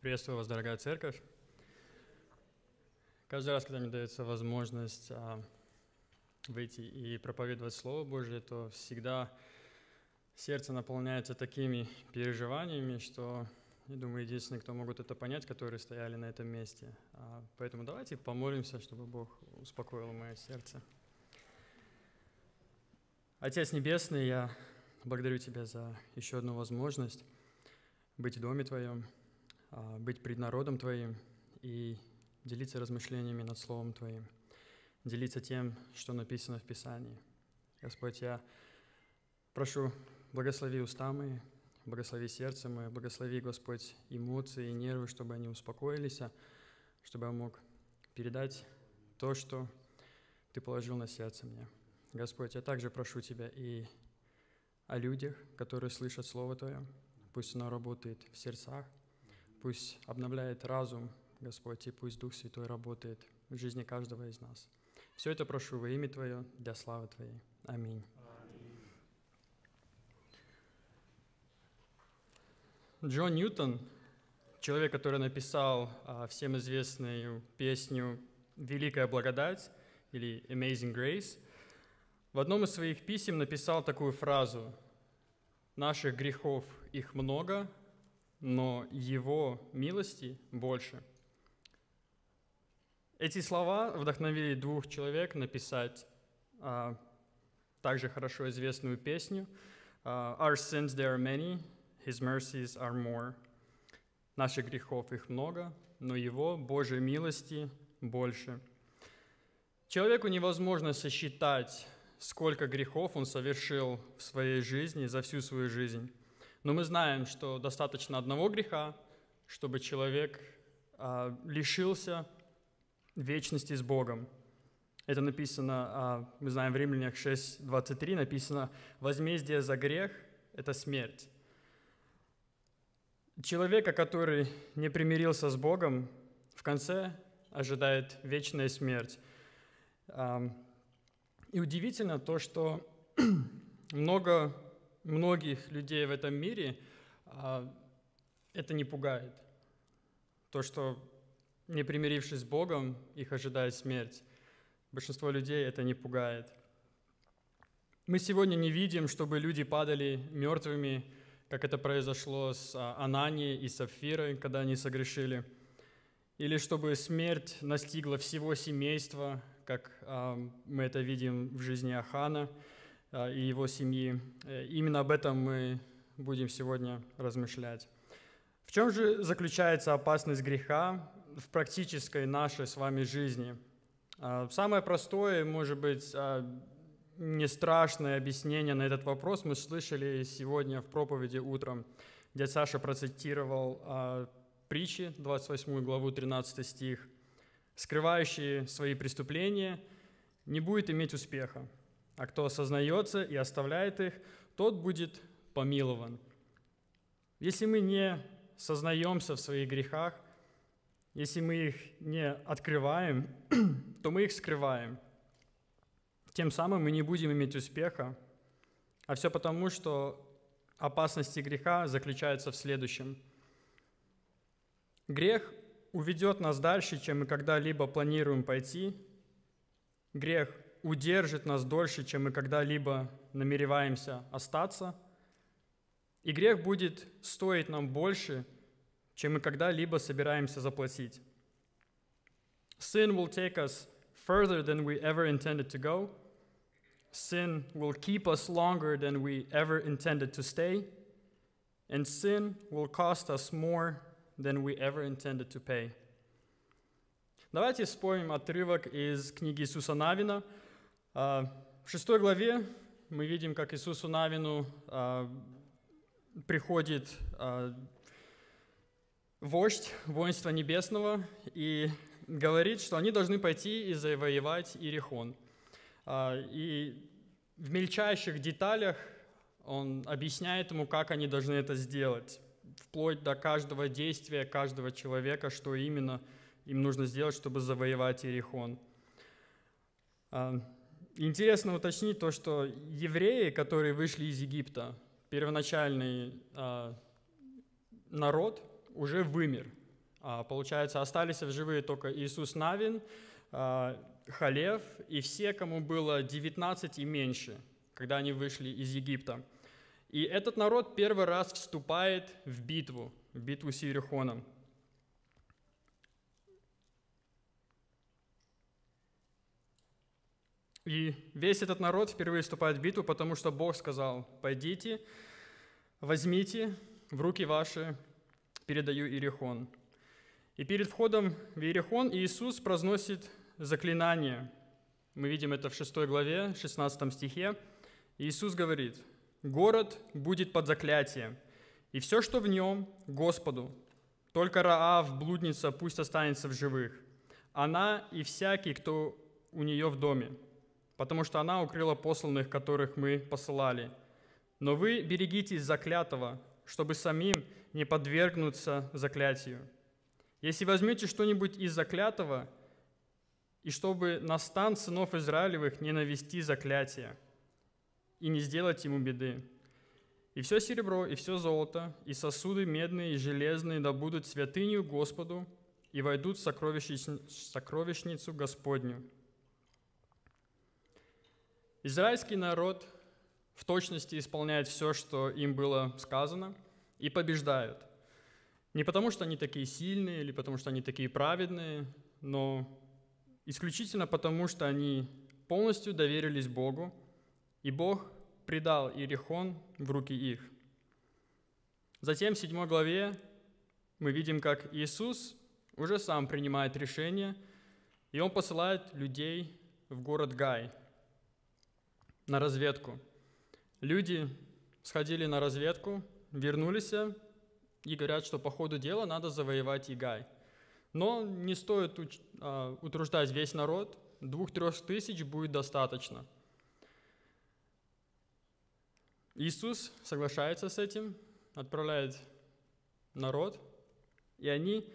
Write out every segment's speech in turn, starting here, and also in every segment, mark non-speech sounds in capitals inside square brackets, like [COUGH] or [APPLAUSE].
Приветствую вас, дорогая церковь. Каждый раз, когда мне дается возможность а, выйти и проповедовать Слово Божье, то всегда сердце наполняется такими переживаниями, что, я думаю, единственные, кто могут это понять, которые стояли на этом месте. А, поэтому давайте помолимся, чтобы Бог успокоил мое сердце. Отец Небесный, я благодарю Тебя за еще одну возможность быть в Доме Твоем – а, быть пред народом Твоим и делиться размышлениями над Словом Твоим, делиться тем, что написано в Писании. Господь, я прошу, благослови уста мои, благослови сердце мое, благослови, Господь, эмоции и нервы, чтобы они успокоились, чтобы я мог передать то, что Ты положил на сердце мне. Господь, я также прошу Тебя и о людях, которые слышат Слово Твое. Пусть оно работает в сердцах, Пусть обновляет разум Господь, и пусть Дух Святой работает в жизни каждого из нас. Все это прошу во имя Твое, для славы Твоей. Аминь. Аминь. Джон Ньютон, человек, который написал а, всем известную песню «Великая благодать» или «Amazing Grace», в одном из своих писем написал такую фразу «Наших грехов их много, но Его милости больше. Эти слова вдохновили двух человек написать а, также хорошо известную песню а, «Our sins there are many, His mercies are more». Наших грехов их много, но Его, Божьей милости, больше. Человеку невозможно сосчитать, сколько грехов он совершил в своей жизни, за всю свою жизнь. Но мы знаем, что достаточно одного греха, чтобы человек а, лишился вечности с Богом. Это написано, а, мы знаем в Римлянах 6.23, написано «возмездие за грех – это смерть». Человека, который не примирился с Богом, в конце ожидает вечная смерть. И удивительно то, что [CLEARS THROAT] много многих людей в этом мире а, это не пугает. То, что не примирившись с Богом, их ожидает смерть. Большинство людей это не пугает. Мы сегодня не видим, чтобы люди падали мертвыми, как это произошло с а, Ананией и Сапфирой, когда они согрешили. Или чтобы смерть настигла всего семейства, как а, мы это видим в жизни Ахана – Э, и его семьи. Э, именно об этом мы будем сегодня размышлять. В чем же заключается опасность греха в практической нашей с вами жизни? Э, самое простое, может быть, не страшное объяснение на этот вопрос мы слышали сегодня в проповеди утром. Дядя Саша процитировал э, притчи, 28 главу, 13 стих. «Скрывающие свои преступления не будет иметь успеха, а кто осознается и оставляет их, тот будет помилован. Если мы не сознаемся в своих грехах, если мы их не открываем, [CLEARS THROAT] то мы их скрываем. Тем самым мы не будем иметь успеха. А все потому, что опасности греха заключаются в следующем. Грех уведет нас дальше, чем мы когда-либо планируем пойти. Грех удержит нас дольше, чем мы когда-либо намереваемся остаться. И грех будет стоить нам больше, чем мы когда-либо собираемся заплатить. Sin will take us further than we ever intended to go. Sin will keep us longer than we ever intended to stay. And sin will cost us more than we ever intended to pay. Давайте вспомним отрывок из книги Иисуса Навина, а, в шестой главе мы видим, как Иисусу Навину а, приходит а, вождь воинства небесного и говорит, что они должны пойти и завоевать Иерихон. И в мельчайших деталях он объясняет ему, как они должны это сделать, вплоть до каждого действия каждого человека, что именно им нужно сделать, чтобы завоевать Иерихон. Интересно уточнить то, что евреи, которые вышли из Египта, первоначальный э, народ уже вымер. А, получается, остались в живые только Иисус Навин, э, Халев и все, кому было 19 и меньше, когда они вышли из Египта. И этот народ первый раз вступает в битву, в битву с Иерихоном. И весь этот народ впервые вступает в битву, потому что Бог сказал, «Пойдите, возьмите в руки ваши, передаю Иерихон». И перед входом в Иерихон Иисус произносит заклинание. Мы видим это в 6 главе, 16 стихе. Иисус говорит, «Город будет под заклятием, и все, что в нем, Господу. Только Раав, блудница, пусть останется в живых. Она и всякий, кто у нее в доме» потому что она укрыла посланных, которых мы посылали. Но вы берегитесь заклятого, чтобы самим не подвергнуться заклятию. Если возьмете что-нибудь из заклятого, и чтобы на стан сынов Израилевых не навести заклятие и не сделать ему беды. И все серебро, и все золото, и сосуды медные и железные да будут святыню Господу и войдут в сокровищницу Господню. Израильский народ в точности исполняет все, что им было сказано, и побеждают. Не потому, что они такие сильные или потому, что они такие праведные, но исключительно потому, что они полностью доверились Богу, и Бог предал Иерихон в руки их. Затем в 7 главе мы видим, как Иисус уже сам принимает решение, и он посылает людей в город Гай – на разведку. Люди сходили на разведку, вернулись и говорят, что по ходу дела надо завоевать Игай. Но не стоит а, утруждать весь народ, двух-трех тысяч будет достаточно. Иисус соглашается с этим, отправляет народ, и они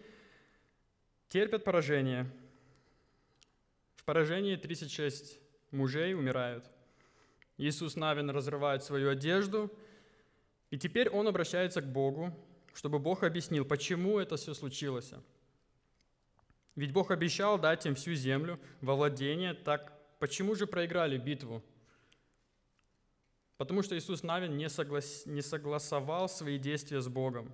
терпят поражение. В поражении 36 мужей умирают – Иисус Навин разрывает свою одежду, и теперь он обращается к Богу, чтобы Бог объяснил, почему это все случилось. Ведь Бог обещал дать им всю землю во владение, так почему же проиграли битву? Потому что Иисус Навин не, соглас... не согласовал свои действия с Богом.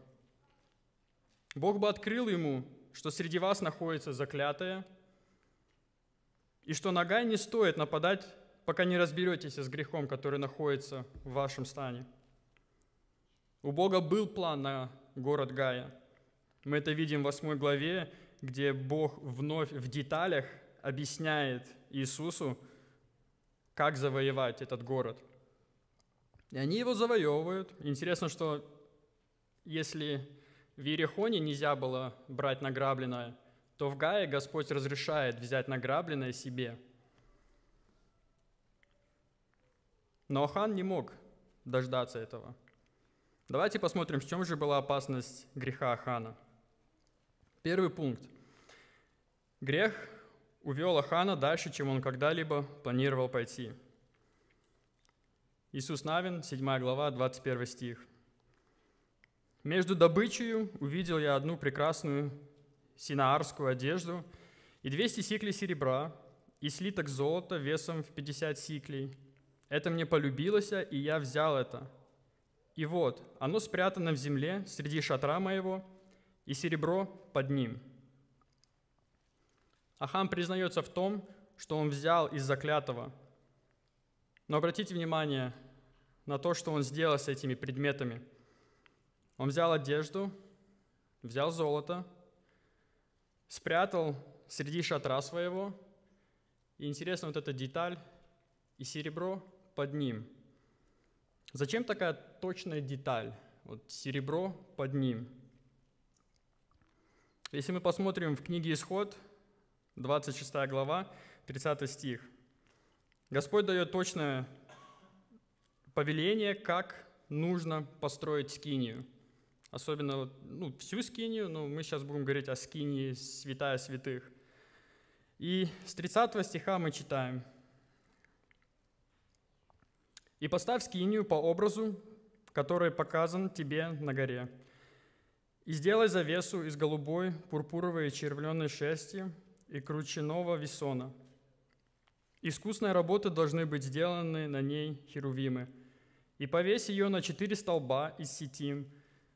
Бог бы открыл ему, что среди вас находится заклятое, и что нога не стоит нападать пока не разберетесь с грехом, который находится в вашем стане. У Бога был план на город Гая. Мы это видим в 8 главе, где Бог вновь в деталях объясняет Иисусу, как завоевать этот город. И они его завоевывают. Интересно, что если в Иерихоне нельзя было брать награбленное, то в Гае Господь разрешает взять награбленное себе – Но Ахан не мог дождаться этого. Давайте посмотрим, в чем же была опасность греха Ахана. Первый пункт. Грех увел Ахана дальше, чем он когда-либо планировал пойти. Иисус Навин, 7 глава, 21 стих. «Между добычею увидел я одну прекрасную синаарскую одежду и 200 сиклей серебра, и слиток золота весом в 50 сиклей, это мне полюбилось, и я взял это. И вот, оно спрятано в земле среди шатра моего, и серебро под ним. Ахам признается в том, что он взял из заклятого. Но обратите внимание на то, что он сделал с этими предметами. Он взял одежду, взял золото, спрятал среди шатра своего. И интересна вот эта деталь, и серебро – под ним. Зачем такая точная деталь? Вот серебро под ним. Если мы посмотрим в книге Исход, 26 глава, 30 стих. Господь дает точное повеление, как нужно построить скинию. Особенно ну, всю скинию, но мы сейчас будем говорить о скинии святая святых. И с 30 стиха мы читаем – и поставь скинию по образу, который показан тебе на горе. И сделай завесу из голубой, пурпуровой и червленой шерсти и крученого весона. Искусные работы должны быть сделаны на ней херувимы. И повесь ее на четыре столба из сетим,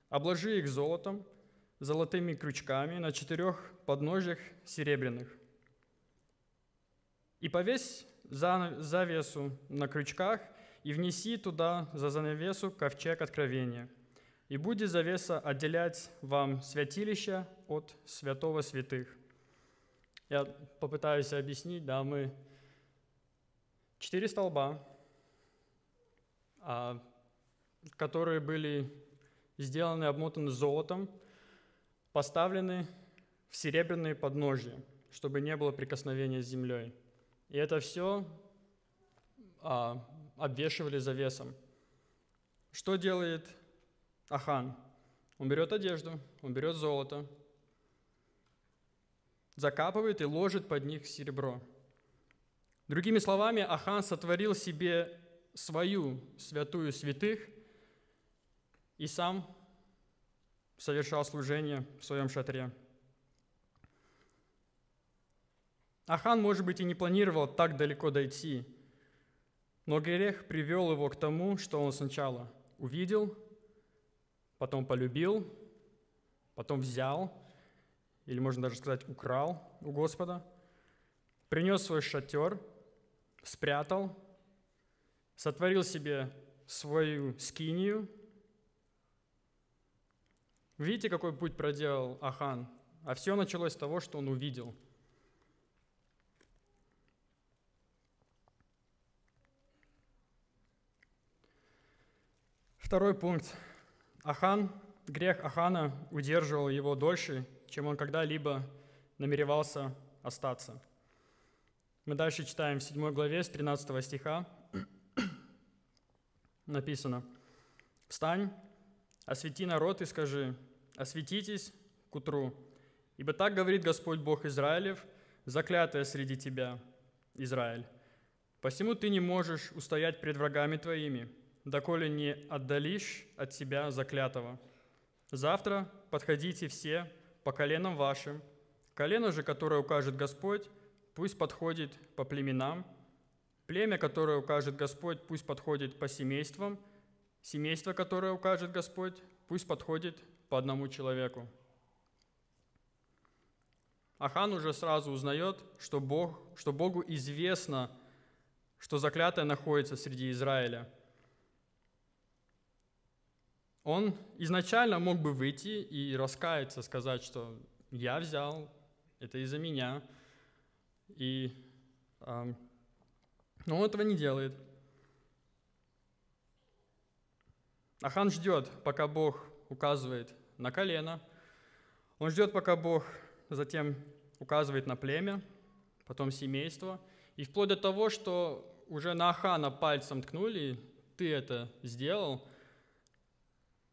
обложи их золотом, золотыми крючками на четырех подножьях серебряных. И повесь завесу на крючках – и внеси туда за занавесу ковчег откровения. И будет завеса отделять вам святилище от святого святых. Я попытаюсь объяснить, да, мы четыре столба, а, которые были сделаны, обмотаны золотом, поставлены в серебряные подножья, чтобы не было прикосновения с землей. И это все а, обвешивали завесом. Что делает Ахан? Он берет одежду, он берет золото, закапывает и ложит под них серебро. Другими словами, Ахан сотворил себе свою святую святых и сам совершал служение в своем шатре. Ахан, может быть, и не планировал так далеко дойти, но грех привел его к тому, что он сначала увидел, потом полюбил, потом взял, или можно даже сказать украл у Господа, принес свой шатер, спрятал, сотворил себе свою скинию. Видите, какой путь проделал Ахан? А все началось с того, что он увидел – Второй пункт. Ахан, грех Ахана удерживал его дольше, чем он когда-либо намеревался остаться. Мы дальше читаем в 7 главе с 13 стиха. [CLEARS THROAT] Написано. «Встань, освети народ и скажи, осветитесь к утру, ибо так говорит Господь Бог Израилев, заклятая среди тебя, Израиль. Посему ты не можешь устоять пред врагами твоими, доколе не отдалишь от себя заклятого. Завтра подходите все по коленам вашим. Колено же, которое укажет Господь, пусть подходит по племенам. Племя, которое укажет Господь, пусть подходит по семействам. Семейство, которое укажет Господь, пусть подходит по одному человеку. Ахан уже сразу узнает, что, Бог, что Богу известно, что заклятое находится среди Израиля – он изначально мог бы выйти и раскаяться, сказать, что я взял, это из-за меня. И, э, но он этого не делает. Ахан ждет, пока Бог указывает на колено. Он ждет, пока Бог затем указывает на племя, потом семейство. И вплоть до того, что уже на Ахана пальцем ткнули, ты это сделал –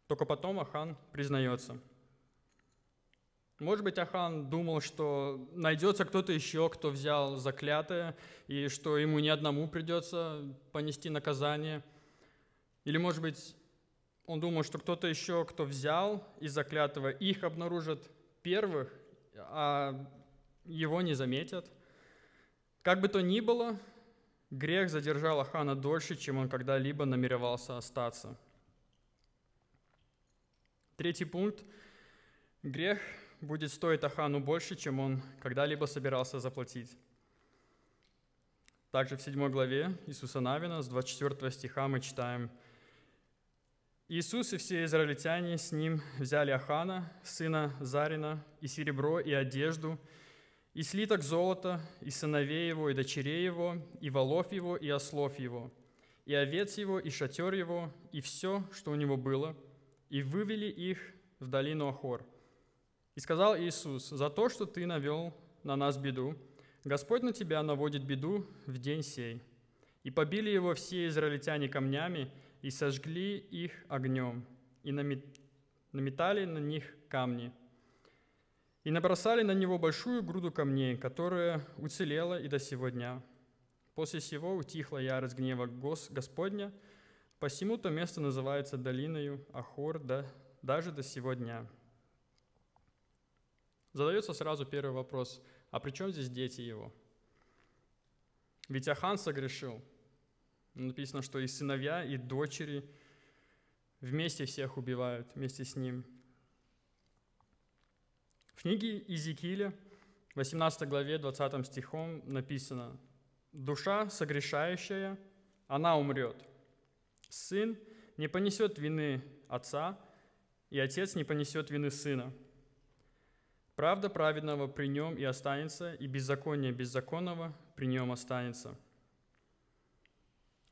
только потом Ахан признается. Может быть, Ахан думал, что найдется кто-то еще, кто взял заклятое, и что ему ни одному придется понести наказание. Или, может быть, он думал, что кто-то еще, кто взял из заклятого, их обнаружат первых, а его не заметят. Как бы то ни было, грех задержал Ахана дольше, чем он когда-либо намеревался остаться – Третий пункт. Грех будет стоить Ахану больше, чем он когда-либо собирался заплатить. Также в 7 главе Иисуса Навина с 24 стиха мы читаем «Иисус и все израильтяне с ним взяли Ахана, сына Зарина, и серебро, и одежду, и слиток золота, и сыновей его, и дочерей его, и волов его, и ослов его, и овец его, и шатер его, и все, что у него было – и вывели их в долину Ахор. И сказал Иисус, за то, что ты навел на нас беду, Господь на тебя наводит беду в день сей. И побили его все израильтяне камнями, и сожгли их огнем, и наметали на них камни. И набросали на него большую груду камней, которая уцелела и до сего дня. После сего утихла ярость гнева Господня – Посему то место называется долиною Ахор да, даже до сего дня. Задается сразу первый вопрос, а при чем здесь дети его? Ведь Ахан согрешил. Написано, что и сыновья, и дочери вместе всех убивают, вместе с ним. В книге Изикииля, 18 главе, 20 стихом написано, «Душа согрешающая, она умрет». Сын не понесет вины отца, и отец не понесет вины сына. Правда праведного при нем и останется, и беззаконие беззаконного при нем останется.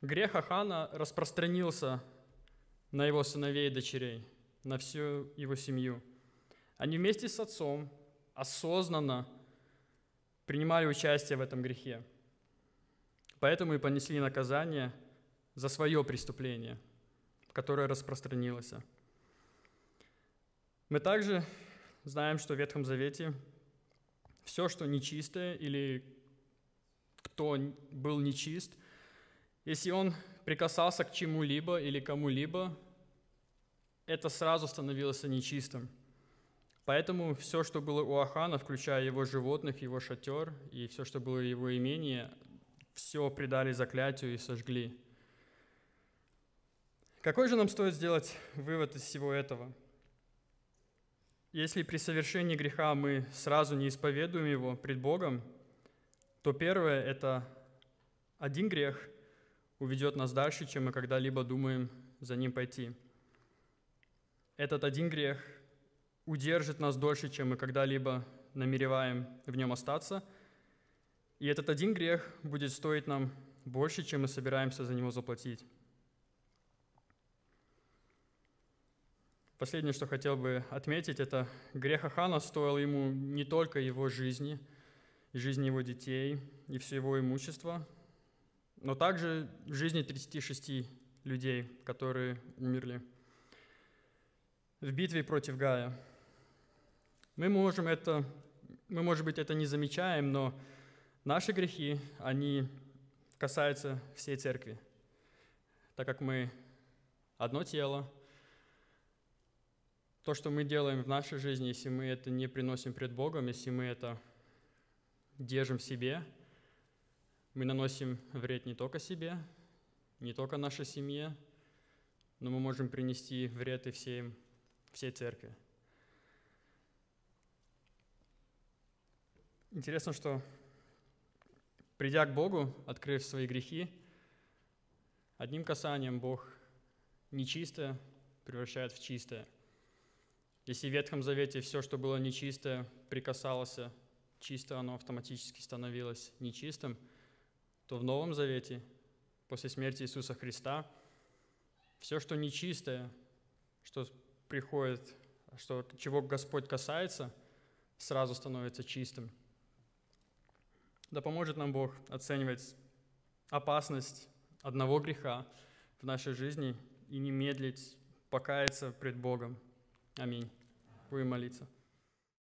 Грех Ахана распространился на его сыновей и дочерей, на всю его семью. Они вместе с отцом осознанно принимали участие в этом грехе. Поэтому и понесли наказание – за свое преступление, которое распространилось. Мы также знаем, что в Ветхом Завете все, что нечистое или кто был нечист, если он прикасался к чему-либо или кому-либо, это сразу становилось нечистым. Поэтому все, что было у Ахана, включая его животных, его шатер и все, что было его имение, все предали заклятию и сожгли. Какой же нам стоит сделать вывод из всего этого? Если при совершении греха мы сразу не исповедуем его пред Богом, то первое – это один грех уведет нас дальше, чем мы когда-либо думаем за ним пойти. Этот один грех удержит нас дольше, чем мы когда-либо намереваем в нем остаться. И этот один грех будет стоить нам больше, чем мы собираемся за него заплатить. Последнее, что хотел бы отметить, это грех Ахана стоил ему не только его жизни, и жизни его детей, и всего имущества, но также жизни 36 людей, которые умерли в битве против Гая. Мы можем это, мы, может быть, это не замечаем, но наши грехи, они касаются всей церкви, так как мы одно тело – то, что мы делаем в нашей жизни, если мы это не приносим пред Богом, если мы это держим в себе, мы наносим вред не только себе, не только нашей семье, но мы можем принести вред и всей, всей церкви. Интересно, что придя к Богу, открыв свои грехи, одним касанием Бог нечистое превращает в чистое – если в Ветхом Завете все, что было нечистое, прикасалось, чисто оно автоматически становилось нечистым, то в Новом Завете, после смерти Иисуса Христа, все, что нечистое, что приходит, что, чего Господь касается, сразу становится чистым. Да поможет нам Бог оценивать опасность одного греха в нашей жизни и не медлить покаяться пред Богом. Аминь. Будем молиться.